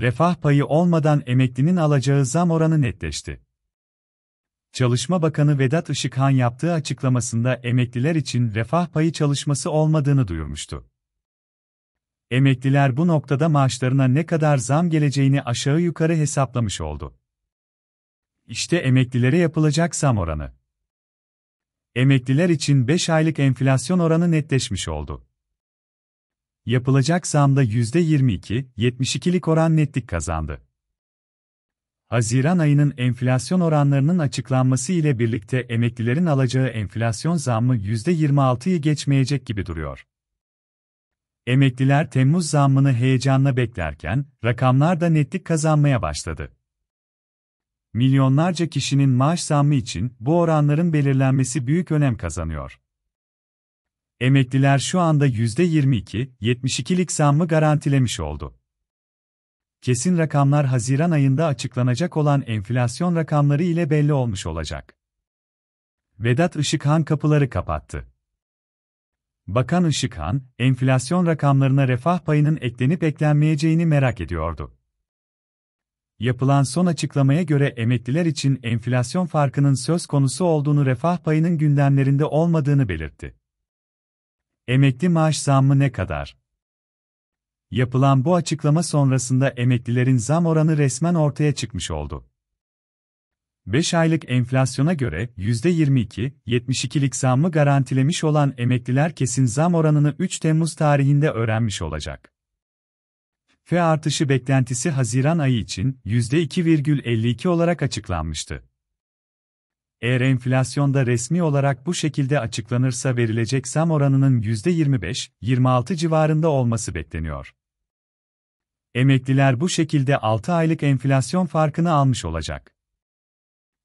Refah payı olmadan emeklinin alacağı zam oranı netleşti. Çalışma Bakanı Vedat Işıkhan yaptığı açıklamasında emekliler için refah payı çalışması olmadığını duyurmuştu. Emekliler bu noktada maaşlarına ne kadar zam geleceğini aşağı yukarı hesaplamış oldu. İşte emeklilere yapılacak zam oranı. Emekliler için 5 aylık enflasyon oranı netleşmiş oldu yapılacak zamda %22-72'lik oran netlik kazandı. Haziran ayının enflasyon oranlarının açıklanması ile birlikte emeklilerin alacağı enflasyon zammı %26'yı geçmeyecek gibi duruyor. Emekliler Temmuz zammını heyecanla beklerken, rakamlar da netlik kazanmaya başladı. Milyonlarca kişinin maaş zammı için bu oranların belirlenmesi büyük önem kazanıyor. Emekliler şu anda %22-72'lik zammı garantilemiş oldu. Kesin rakamlar Haziran ayında açıklanacak olan enflasyon rakamları ile belli olmuş olacak. Vedat Işıkhan kapıları kapattı. Bakan Işıkhan, enflasyon rakamlarına refah payının eklenip eklenmeyeceğini merak ediyordu. Yapılan son açıklamaya göre emekliler için enflasyon farkının söz konusu olduğunu refah payının gündemlerinde olmadığını belirtti. Emekli maaş zammı ne kadar? Yapılan bu açıklama sonrasında emeklilerin zam oranı resmen ortaya çıkmış oldu. 5 aylık enflasyona göre %22-72'lik zammı garantilemiş olan emekliler kesin zam oranını 3 Temmuz tarihinde öğrenmiş olacak. F artışı beklentisi Haziran ayı için %2,52 olarak açıklanmıştı. Eğer enflasyonda resmi olarak bu şekilde açıklanırsa verilecek zam oranının %25-26 civarında olması bekleniyor. Emekliler bu şekilde 6 aylık enflasyon farkını almış olacak.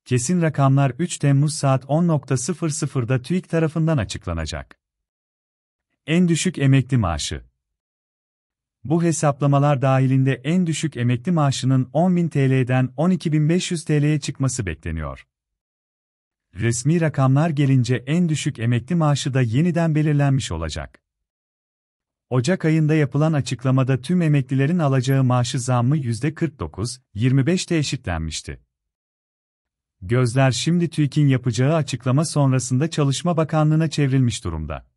Kesin rakamlar 3 Temmuz saat 10.00'da TÜİK tarafından açıklanacak. En düşük emekli maaşı bu hesaplamalar dahilinde en düşük emekli maaşının 10.000 TL'den 12.500 TL'ye çıkması bekleniyor. Resmi rakamlar gelince en düşük emekli maaşı da yeniden belirlenmiş olacak. Ocak ayında yapılan açıklamada tüm emeklilerin alacağı maaşı zammı %49-25'te eşitlenmişti. Gözler şimdi TÜİK'in yapacağı açıklama sonrasında Çalışma Bakanlığı'na çevrilmiş durumda.